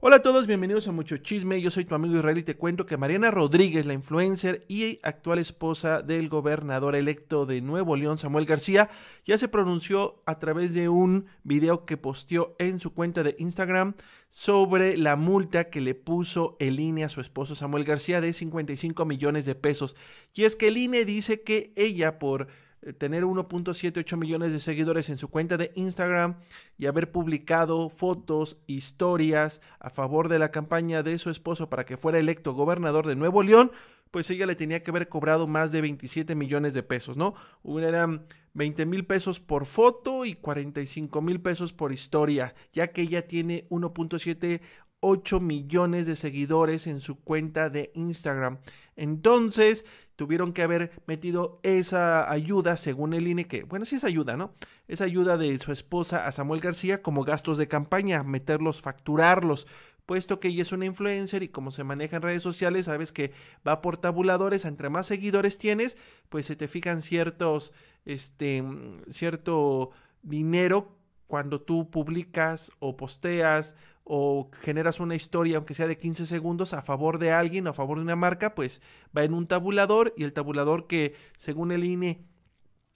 Hola a todos, bienvenidos a Mucho Chisme. Yo soy tu amigo Israel y te cuento que Mariana Rodríguez, la influencer y actual esposa del gobernador electo de Nuevo León, Samuel García, ya se pronunció a través de un video que posteó en su cuenta de Instagram sobre la multa que le puso el INE a su esposo Samuel García de 55 millones de pesos. Y es que el INE dice que ella por eh, tener 1.78 millones de seguidores en su cuenta de Instagram y haber publicado fotos, historias a favor de la campaña de su esposo para que fuera electo gobernador de Nuevo León, pues ella le tenía que haber cobrado más de 27 millones de pesos, ¿no? Eran 20 mil pesos por foto y 45 mil pesos por historia, ya que ella tiene 1.7 8 millones de seguidores en su cuenta de Instagram. Entonces, tuvieron que haber metido esa ayuda, según el INE, que, bueno, sí es ayuda, ¿no? Esa ayuda de su esposa a Samuel García como gastos de campaña, meterlos, facturarlos, puesto que ella es una influencer y como se maneja en redes sociales, sabes que va por tabuladores, entre más seguidores tienes, pues se te fijan ciertos, este, cierto dinero cuando tú publicas o posteas o generas una historia, aunque sea de 15 segundos, a favor de alguien o a favor de una marca, pues va en un tabulador y el tabulador que, según el INE,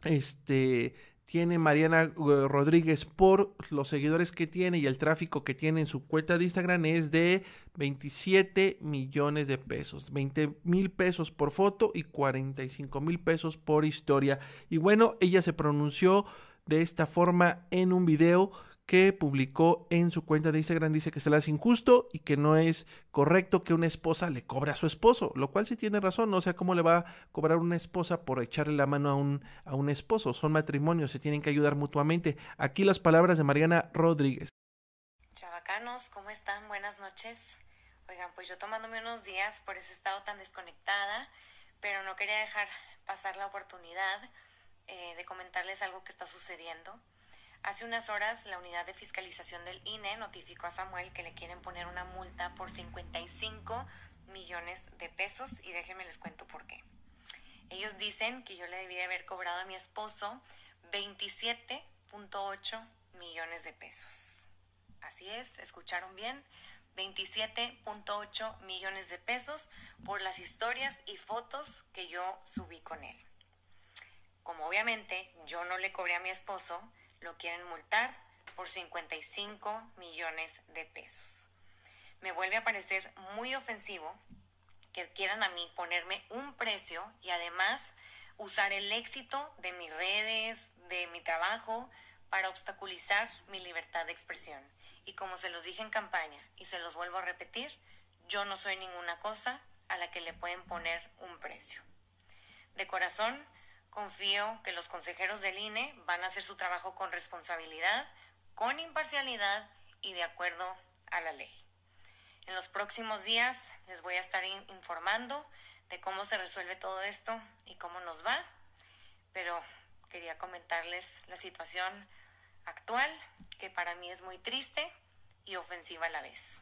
este, tiene Mariana eh, Rodríguez por los seguidores que tiene y el tráfico que tiene en su cuenta de Instagram es de 27 millones de pesos, 20 mil pesos por foto y 45 mil pesos por historia. Y bueno, ella se pronunció de esta forma en un video que publicó en su cuenta de Instagram dice que se le hace injusto y que no es correcto que una esposa le cobre a su esposo, lo cual sí tiene razón, ¿no? sé sea, ¿cómo le va a cobrar una esposa por echarle la mano a un, a un esposo? Son matrimonios, se tienen que ayudar mutuamente. Aquí las palabras de Mariana Rodríguez. Chavacanos, ¿cómo están? Buenas noches. Oigan, pues yo tomándome unos días, por eso he estado tan desconectada, pero no quería dejar pasar la oportunidad eh, de comentarles algo que está sucediendo. Hace unas horas la unidad de fiscalización del INE notificó a Samuel que le quieren poner una multa por 55 millones de pesos y déjenme les cuento por qué. Ellos dicen que yo le debí haber cobrado a mi esposo 27.8 millones de pesos. Así es, escucharon bien, 27.8 millones de pesos por las historias y fotos que yo subí con él. Como obviamente yo no le cobré a mi esposo, lo quieren multar por 55 millones de pesos. Me vuelve a parecer muy ofensivo que quieran a mí ponerme un precio y además usar el éxito de mis redes, de mi trabajo, para obstaculizar mi libertad de expresión. Y como se los dije en campaña y se los vuelvo a repetir, yo no soy ninguna cosa a la que le pueden poner un precio. De corazón, Confío que los consejeros del INE van a hacer su trabajo con responsabilidad, con imparcialidad y de acuerdo a la ley. En los próximos días les voy a estar informando de cómo se resuelve todo esto y cómo nos va, pero quería comentarles la situación actual, que para mí es muy triste y ofensiva a la vez.